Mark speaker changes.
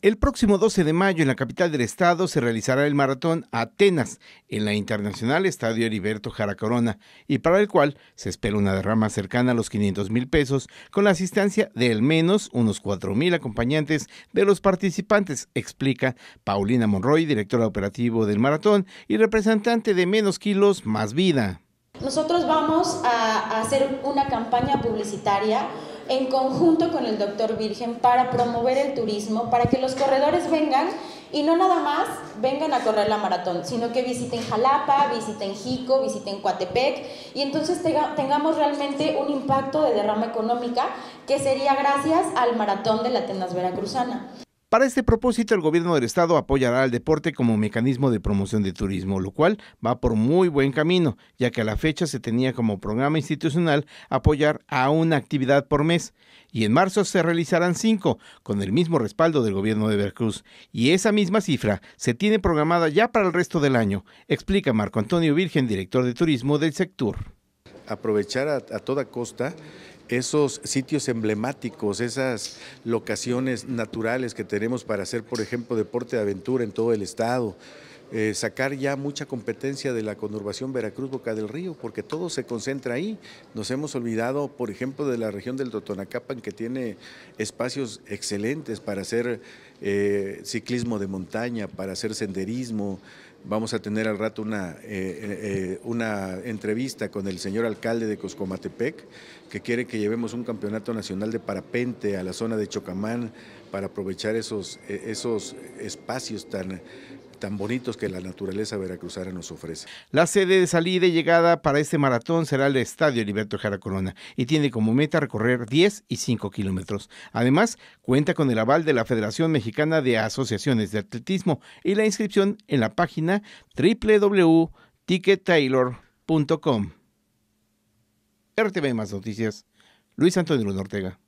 Speaker 1: El próximo 12 de mayo en la capital del estado se realizará el maratón Atenas en la Internacional Estadio Heriberto Jara Corona y para el cual se espera una derrama cercana a los 500 mil pesos con la asistencia de al menos unos 4 mil acompañantes de los participantes, explica Paulina Monroy, directora operativa del maratón y representante de Menos Kilos Más Vida.
Speaker 2: Nosotros vamos a hacer una campaña publicitaria en conjunto con el doctor Virgen para promover el turismo, para que los corredores vengan y no nada más vengan a correr la maratón, sino que visiten Jalapa, visiten Jico, visiten Coatepec y entonces tengamos realmente un impacto de derrama económica que sería gracias al maratón de la Tenas Veracruzana.
Speaker 1: Para este propósito, el gobierno del estado apoyará al deporte como mecanismo de promoción de turismo, lo cual va por muy buen camino, ya que a la fecha se tenía como programa institucional apoyar a una actividad por mes, y en marzo se realizarán cinco, con el mismo respaldo del gobierno de Veracruz, y esa misma cifra se tiene programada ya para el resto del año, explica Marco Antonio Virgen, director de turismo del sector.
Speaker 3: Aprovechar a, a toda costa esos sitios emblemáticos, esas locaciones naturales que tenemos para hacer, por ejemplo, deporte de aventura en todo el estado. Eh, sacar ya mucha competencia de la conurbación Veracruz-Boca del Río, porque todo se concentra ahí. Nos hemos olvidado, por ejemplo, de la región del Totonacapan, que tiene espacios excelentes para hacer eh, ciclismo de montaña, para hacer senderismo. Vamos a tener al rato una, eh, eh, una entrevista con el señor alcalde de Coscomatepec, que quiere que llevemos un campeonato nacional de parapente a la zona de Chocamán para aprovechar esos, esos espacios tan, tan bonitos que la naturaleza veracruzana nos ofrece.
Speaker 1: La sede de salida y llegada para este maratón será el Estadio Heriberto Jara Corona y tiene como meta recorrer 10 y 5 kilómetros. Además, cuenta con el aval de la Federación Mexicana de Asociaciones de Atletismo y la inscripción en la página www.tickettaylor.com. RTV Más Noticias. Luis Antonio Ortega.